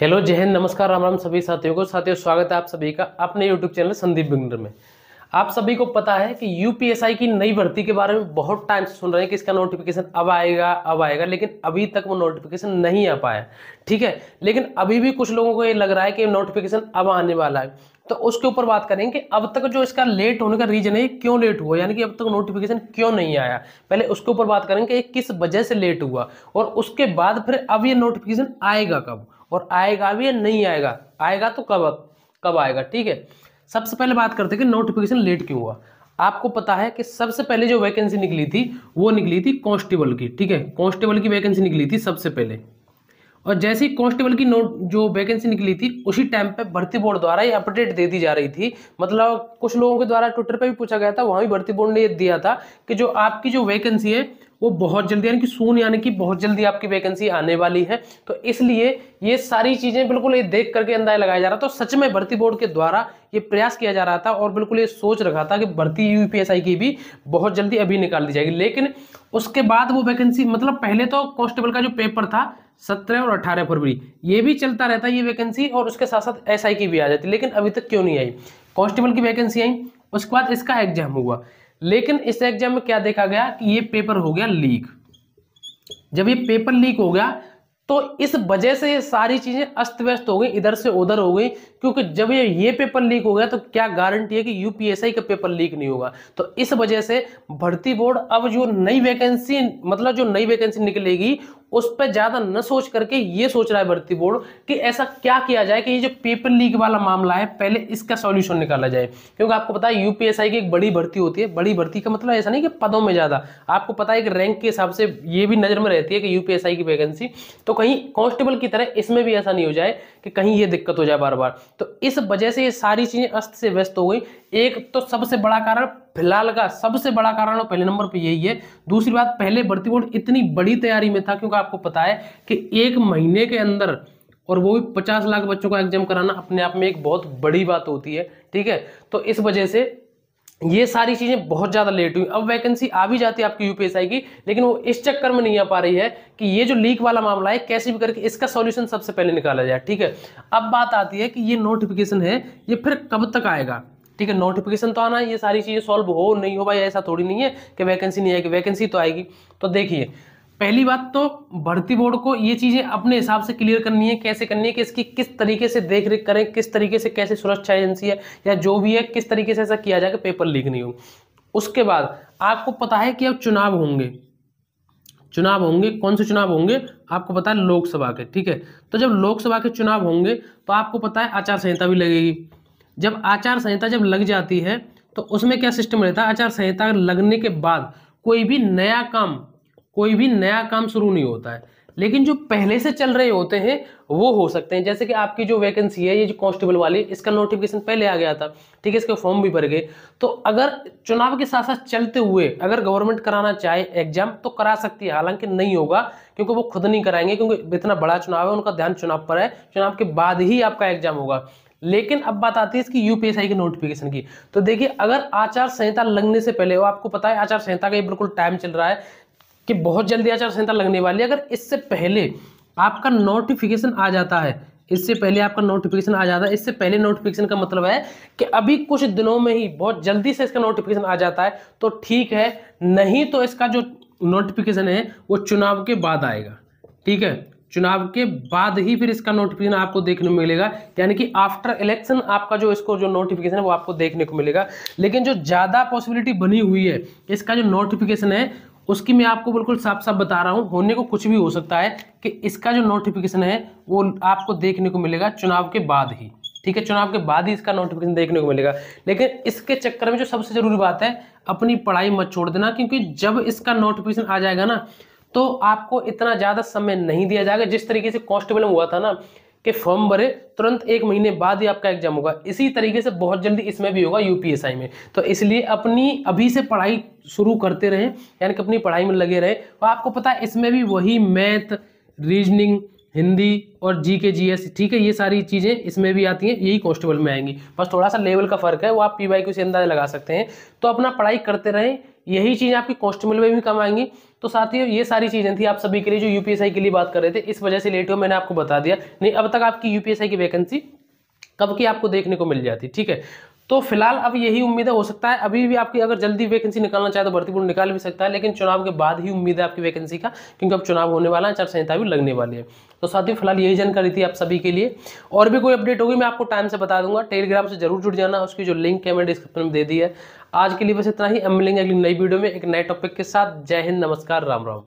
hello जय हिंद नमस्कार राम राम सभी साथियों को साथियों स्वागत है आप सभी का अपने यूट्यूब चैनल संदीप बिंगर में आप सभी को पता है कि यूपीएसआई की नई भर्ती के बारे में बहुत टाइम से सुन रहे हैं कि इसका नोटिफिकेशन अब आएगा अब आएगा लेकिन अभी तक वो नोटिफिकेशन नहीं आ पाया ठीक है लेकिन अभी भी कुछ लोगों को ये लग रहा है कि नोटिफिकेशन अब आने वाला है तो उसके ऊपर बात करेंगे कि अब तक जो इसका लेट होने का रीजन है क्यों लेट हुआ यानी कि अब तक नोटिफिकेशन क्यों नहीं आया पहले उसके ऊपर बात करेंगे कि किस वजह से लेट हुआ और उसके बाद फिर अब ये नोटिफिकेशन आएगा कब और आएगा भी या नहीं आएगा आएगा तो कब कब आएगा ठीक है सबसे पहले बात करते हैं कि नोटिफिकेशन लेट क्यों हुआ आपको पता है कि सबसे पहले जो वैकेंसी निकली थी वो निकली थी कांस्टेबल की ठीक है कांस्टेबल की वैकेंसी निकली थी सबसे पहले और जैसे ही कांस्टेबल की नोट जो वैकेंसी निकली थी उसी टाइम पे भर्ती बोर्ड द्वारा ये अपडेट दे दी जा रही थी मतलब कुछ लोगों के द्वारा ट्विटर पे भी पूछा गया था वहाँ भी भर्ती बोर्ड ने ये दिया था कि जो आपकी जो वैकेंसी है वो बहुत जल्दी यानी कि सून यानी कि बहुत जल्दी आपकी वैकेंसी आने वाली है तो इसलिए ये सारी चीज़ें बिल्कुल ये देख करके अंदाजा लगाया जा रहा था तो सच में भर्ती बोर्ड के द्वारा ये प्रयास किया जा रहा था और बिल्कुल ये सोच रखा था कि भर्ती यूपीएसआई की भी बहुत जल्दी अभी निकाल दी जाएगी लेकिन उसके बाद वो वैकेंसी मतलब पहले तो कॉन्स्टेबल का जो पेपर था सत्रह और अठारह फरवरी ये भी चलता रहता है ये वैकेंसी और उसके साथ साथ एस की भी आ जाती लेकिन अभी तक क्यों नहीं आई कॉन्स्टेबल की वैकेंसी आई उसके बाद इसका एग्जाम हुआ लेकिन इस एग्जाम में क्या देखा गया कि ये पेपर हो गया लीक जब ये पेपर लीक हो गया तो इस वजह से ये सारी चीजें अस्त व्यस्त हो गई इधर से उधर हो गई क्योंकि जब ये ये पेपर लीक हो गया तो क्या गारंटी है कि यूपीएसआई का पेपर लीक नहीं होगा तो इस वजह से भर्ती बोर्ड अब जो नई वैकेंसी मतलब जो नई वैकेंसी निकलेगी उस पर ज्यादा न सोच करके ये सोच रहा है भर्ती बोर्ड कि ऐसा क्या किया जाए कि ये जो पेपर लीक वाला मामला है पहले इसका सॉल्यूशन निकाला जाए क्योंकि आपको पता है यूपीएसआई की एक बड़ी भर्ती होती है बड़ी भर्ती का मतलब ऐसा नहीं कि पदों में ज्यादा आपको पता है कि रैंक के हिसाब से ये भी नजर में रहती है कि यूपीएसआई की वैकेंसी तो कहीं कॉन्स्टेबल की तरह इसमें भी ऐसा नहीं हो जाए कि कहीं ये दिक्कत हो जाए बार बार तो इस वजह से ये सारी चीजें अस्त से व्यस्त हो गई एक तो सबसे बड़ा कारण फिलहाल का सबसे बड़ा कारण पहले नंबर पे यही है दूसरी बात पहले भर्ती बोर्ड इतनी बड़ी तैयारी में था क्योंकि आपको पता है कि एक महीने के अंदर और वो भी पचास लाख बच्चों का एग्जाम कराना अपने आप में एक बहुत बड़ी बात होती है ठीक है तो इस वजह से ये सारी चीज़ें बहुत ज़्यादा लेट हुई अब वैकेंसी आ भी जाती है आपकी यूपीएसआई की लेकिन वो इस चक्कर में नहीं आ पा रही है कि ये जो लीक वाला मामला है कैसे भी करके इसका सॉल्यूशन सबसे पहले निकाला जाए ठीक है अब बात आती है कि ये नोटिफिकेशन है ये फिर कब तक आएगा ठीक है नोटिफिकेशन तो आना ये सारी चीज़ें सॉल्व हो नहीं हो भाई ऐसा थोड़ी नहीं है कि वैकेंसी नहीं आएगी वैकेंसी तो आएगी तो देखिए पहली बात तो भर्ती बोर्ड को ये चीज़ें अपने हिसाब से क्लियर करनी है कैसे करनी है कि इसकी किस तरीके से देख रेख करें किस तरीके से कैसे सुरक्षा एजेंसी है या जो भी है किस तरीके से ऐसा किया जाए कि पेपर लीक नहीं हो उसके बाद आपको पता है कि अब चुनाव होंगे चुनाव होंगे कौन से चुनाव होंगे आपको पता है लोकसभा के ठीक है तो जब लोकसभा के चुनाव होंगे तो आपको पता है आचार संहिता भी लगेगी जब आचार संहिता जब लग जाती है तो उसमें क्या सिस्टम रहता है आचार संहिता लगने के बाद कोई भी नया काम कोई भी नया काम शुरू नहीं होता है लेकिन जो पहले से चल रहे होते हैं वो हो सकते हैं जैसे कि आपकी जो वैकेंसी है ये जो कांस्टेबल वाली इसका नोटिफिकेशन पहले आ गया था ठीक है इसके फॉर्म भी भर गए तो अगर चुनाव के साथ साथ चलते हुए अगर गवर्नमेंट कराना चाहे एग्जाम तो करा सकती है हालांकि नहीं होगा क्योंकि वो खुद नहीं कराएंगे क्योंकि इतना बड़ा चुनाव है उनका ध्यान चुनाव पर है चुनाव के बाद ही आपका एग्जाम होगा लेकिन अब बात आती है इसकी यूपीएसआई की नोटिफिकेशन की तो देखिए अगर आचार संहिता लगने से पहले वो आपको पता है आचार संहिता का ये बिल्कुल टाइम चल रहा है कि बहुत जल्दी आचार संहिता लगने वाली है अगर इससे पहले आपका नोटिफिकेशन आ जाता है इससे पहले आपका नोटिफिकेशन आ जाता है इससे पहले नोटिफिकेशन का मतलब है कि अभी कुछ दिनों में ही बहुत जल्दी से इसका नोटिफिकेशन आ जाता है तो ठीक है नहीं तो इसका जो नोटिफिकेशन है वो चुनाव के बाद आएगा ठीक है चुनाव के बाद ही फिर इसका नोटिफिकेशन आपको देखने को मिलेगा यानी कि आफ्टर इलेक्शन आपका जो इसको जो नोटिफिकेशन है वो आपको देखने को मिलेगा लेकिन जो ज़्यादा पॉसिबिलिटी बनी हुई है इसका जो नोटिफिकेशन है उसकी मैं आपको बिल्कुल साफ साफ बता रहा हूँ होने को कुछ भी हो सकता है कि इसका जो नोटिफिकेशन है वो आपको देखने को मिलेगा चुनाव के बाद ही ठीक है चुनाव के बाद ही इसका नोटिफिकेशन देखने को मिलेगा लेकिन इसके चक्कर में जो सबसे जरूरी बात है अपनी पढ़ाई मत छोड़ देना क्योंकि जब इसका नोटिफिकेशन आ जाएगा ना तो आपको इतना ज़्यादा समय नहीं दिया जाएगा जिस तरीके से कॉन्स्टेबल में हुआ था ना कि फॉर्म भरे तुरंत एक महीने बाद ही आपका एग्जाम होगा इसी तरीके से बहुत जल्दी इसमें भी होगा यूपीएसआई में तो इसलिए अपनी अभी से पढ़ाई शुरू करते रहें यानी कि अपनी पढ़ाई में लगे रहें और आपको पता है इसमें भी वही मैथ रीजनिंग हिंदी और जी के जी एस ठीक है ये सारी चीज़ें इसमें भी आती हैं यही कॉन्स्टेबल में आएंगी बस थोड़ा सा लेवल का फ़र्क है वो आप पी वाई को से अंदाजा लगा सकते हैं तो अपना पढ़ाई करते रहें यही चीज़ आपकी कॉन्स्टेबल में भी कम आएंगी तो साथ ही ये सारी चीज़ें थी आप सभी के लिए जो यूपीएसआई के लिए बात कर रहे थे इस वजह से लेट हो मैंने आपको बता दिया नहीं अब तक आपकी यूपीएसआई की वैकेंसी कब की आपको देखने को मिल जाती ठीक है तो फिलहाल अब यही उम्मीद है हो सकता है अभी भी आपकी अगर जल्दी वैकेंसी निकालना चाहे तो भर्ती बोर्ड निकाल भी सकता है लेकिन चुनाव के बाद ही उम्मीद है आपकी वैकेंसी का क्योंकि अब चुनाव होने वाला है चार संहिता भी लगने वाली है तो साथियों फिलहाल यही जानकारी थी आप सभी के लिए और भी कोई अपडेट होगी मैं आपको टाइम से बता दूंगा टेलीग्राम से जरूर जुड़ जाना उसकी जो लिंक है मैंने डिस्क्रिप्शन में दे दी है आज के लिए बस इतना ही अब मिलेंगे अगली नई वीडियो में एक नए टॉपिक के साथ जय हिंद नमस्कार राम राम